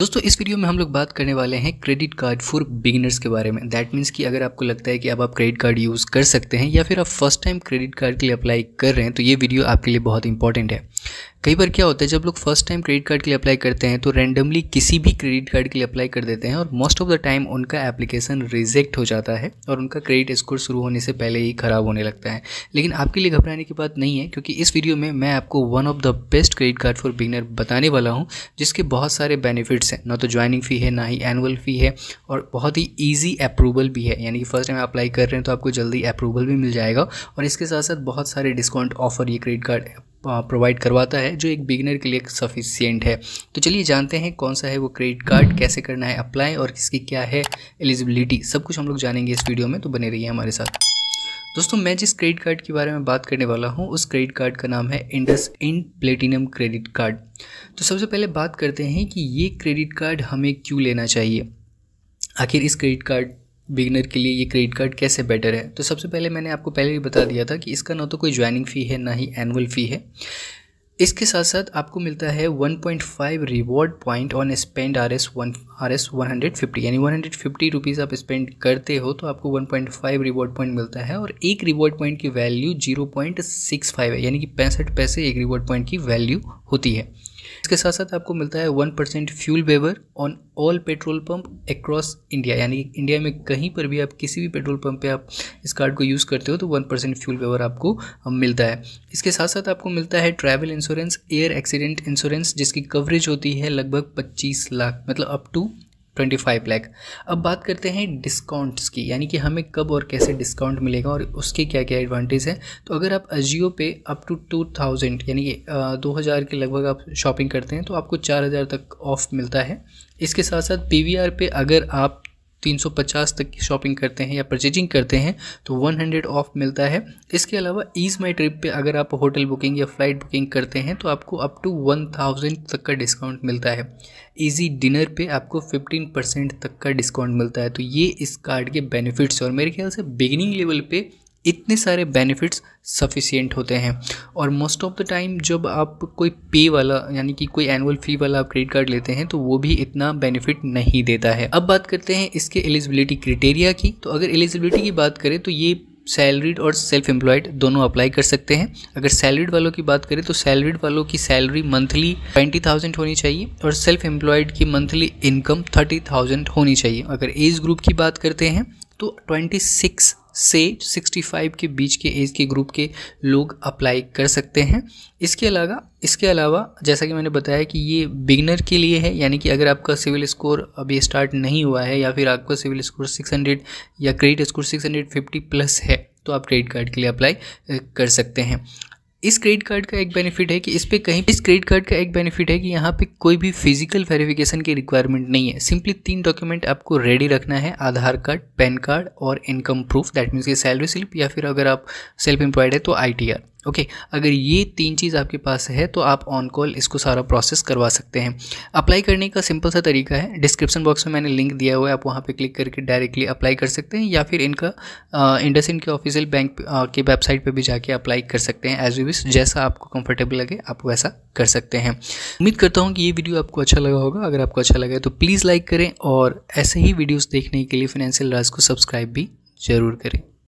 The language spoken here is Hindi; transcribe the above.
दोस्तों इस वीडियो में हम लोग बात करने वाले हैं क्रेडिट कार्ड फॉर बिगिनर्स के बारे में दैट मीन्स कि अगर आपको लगता है कि अब आप क्रेडिट कार्ड यूज़ कर सकते हैं या फिर आप फर्स्ट टाइम क्रेडिट कार्ड के लिए अप्लाई कर रहे हैं तो ये वीडियो आपके लिए बहुत इंपॉर्टेंट है कई बार क्या होता है जब लोग फर्स्ट टाइम क्रेडिट कार्ड के लिए अप्लाई करते हैं तो रैंडमली किसी भी क्रेडिट कार्ड के लिए अप्लाई कर देते हैं और मोस्ट ऑफ द टाइम उनका एप्लीकेशन रिजेक्ट हो जाता है और उनका क्रेडिट स्कोर शुरू होने से पहले ही ख़राब होने लगता है लेकिन आपके लिए घबराने की बात नहीं है क्योंकि इस वीडियो में मैं आपको one of the best credit card for beginner बताने वाला हूँ जिसके बहुत सारे बेनिफिट्स हैं ना तो ज्वाइनिंग फ़ी है ना ही एनुअल फ़ी है और बहुत ही ईजी अप्रूवल भी है यानी कि फर्स्ट टाइम अप्लाई कर रहे हैं तो आपको जल्दी अप्रूवल भी मिल जाएगा और इसके साथ साथ बहुत सारे डिस्काउंट ऑफर ये क्रेडिट कार्ड प्रोवाइड करवाता है जो एक बिगनर के लिए सफिशियंट है तो चलिए जानते हैं कौन सा है वो क्रेडिट कार्ड कैसे करना है अप्लाई और किसकी क्या है एलिजिबिलिटी सब कुछ हम लोग जानेंगे इस वीडियो में तो बने रहिए हमारे साथ दोस्तों मैं जिस क्रेडिट कार्ड के बारे में बात करने वाला हूँ उस क्रेडिट कार्ड का नाम है IndusInd platinum credit card तो सबसे पहले बात करते हैं कि ये क्रेडिट कार्ड हमें क्यों लेना चाहिए आखिर इस क्रेडिट कार्ड बिगनर के लिए ये क्रेडिट कार्ड कैसे बेटर है तो सबसे पहले मैंने आपको पहले भी बता दिया था कि इसका ना तो कोई ज्वाइनिंग फ़ी है ना ही एनुअल फ़ी है इसके साथ साथ आपको मिलता है 1.5 reward point on spend R S one R S one hundred fifty यानी वन हंड्रेड फिफ्टी रुपीज़ आप स्पेंड करते हो तो आपको 1.5 रिवॉर्ड पॉइंट मिलता है और एक रिवॉर्ड पॉइंट की वैल्यू 0.65 है यानी कि पैंसठ पैसे एक रिवॉर्ड पॉइंट की वैल्यू होती है इसके साथ साथ आपको मिलता है one percent fuel waiver on all petrol pump across India यानी इंडिया में कहीं पर भी आप किसी भी पेट्रोल पंप पे आप इस कार्ड को यूज़ करते हो तो वन परसेंट फ्यूल वेवर आपको मिलता है इसके साथ साथ आपको मिलता है travel insurance air accident insurance जिसकी कवरेज होती है लगभग पच्चीस लाख मतलब up to twenty five lakh अब बात करते हैं डिस्काउंट्स की यानी कि हमें कब और कैसे डिस्काउंट मिलेगा और उसके क्या क्या एडवांटेज हैं तो अगर आप अजियो पे अप टू टू थाउजेंड यानी कि दो हज़ार के लगभग आप शॉपिंग करते हैं तो आपको चार हज़ार तक ऑफ मिलता है इसके साथ साथ पी वी आर पे अगर आप 350 तक की शॉपिंग करते हैं या परचेजिंग करते हैं तो 100 ऑफ मिलता है इसके अलावा ईज माई ट्रिप पे अगर आप होटल बुकिंग या फ्लाइट बुकिंग करते हैं तो आपको अप टू 1000 तक का डिस्काउंट मिलता है ईजी डिनर पे आपको 15 परसेंट तक का डिस्काउंट मिलता है तो ये इस कार्ड के बेनिफिट्स और मेरे ख्याल से बिगिनिंग लेवल पर इतने सारे बेनिफिट्स सफिशियंट होते हैं और मोस्ट ऑफ द टाइम जब आप कोई पे वाला यानी कि कोई एनुअल फ़ी वाला आप क्रेडिट कार्ड लेते हैं तो वो भी इतना बेनिफिट नहीं देता है अब बात करते हैं इसके एलिजिबिलिटी क्रिटेरिया की तो अगर एलिजिबिलिटी की बात करें तो ये सैलरीड और सेल्फ एम्प्लॉयड दोनों अप्लाई कर सकते हैं अगर सैलरीड वालों की बात करें तो सैलरीड वालों की सैलरी मंथली ट्वेंटी थाउजेंड होनी चाहिए और सेल्फ एम्प्लॉयड की मंथली इनकम थर्टी थाउजेंड होनी चाहिए अगर एज ग्रुप की बात करते हैं तो ट्वेंटी सिक्स से 65 के बीच के एज के ग्रुप के लोग अप्लाई कर सकते हैं इसके अलावा इसके अलावा जैसा कि मैंने बताया कि ये बिगनर के लिए है यानी कि अगर आपका सिविल स्कोर अभी स्टार्ट नहीं हुआ है या फिर आपका सिविल स्कोर 600 या क्रेडिट स्कोर 650 प्लस है तो आप क्रेडिट कार्ड के लिए अप्लाई कर सकते हैं इस क्रेडिट कार्ड का एक बेनिफिट है कि इस पे कहीं इस क्रेडिट कार्ड का एक बेनिफिट है कि यहाँ पे कोई भी फिजिकल वेरिफिकेशन की रिक्वायरमेंट नहीं है सिंपली तीन डॉक्यूमेंट आपको रेडी रखना है आधार कार्ड पैन कार्ड और इनकम प्रूफ दैट मीन्स की सैलरी स्लिप या फिर अगर आप सेल्फ एम्प्लॉयड है तो आई ओके okay, अगर ये तीन चीज़ आपके पास है तो आप ऑन कॉल इसको सारा प्रोसेस करवा सकते हैं अप्लाई करने का सिंपल सा तरीका है डिस्क्रिप्शन बॉक्स में मैंने लिंक दिया हुआ है आप वहाँ पे क्लिक करके डायरेक्टली अप्लाई कर सकते हैं या फिर इनका इंडस के ऑफिशियल बैंक के वेबसाइट पर भी जाके अप्लाई कर सकते हैं एज यू विश जैसा आपको कंफर्टेबल लगे आप वैसा कर सकते हैं उम्मीद करता हूँ कि ये वीडियो आपको अच्छा लगा होगा अगर आपको अच्छा लगा तो प्लीज़ लाइक करें और ऐसे ही वीडियोज़ देखने के लिए फाइनेंशियल राज को सब्सक्राइब भी ज़रूर करें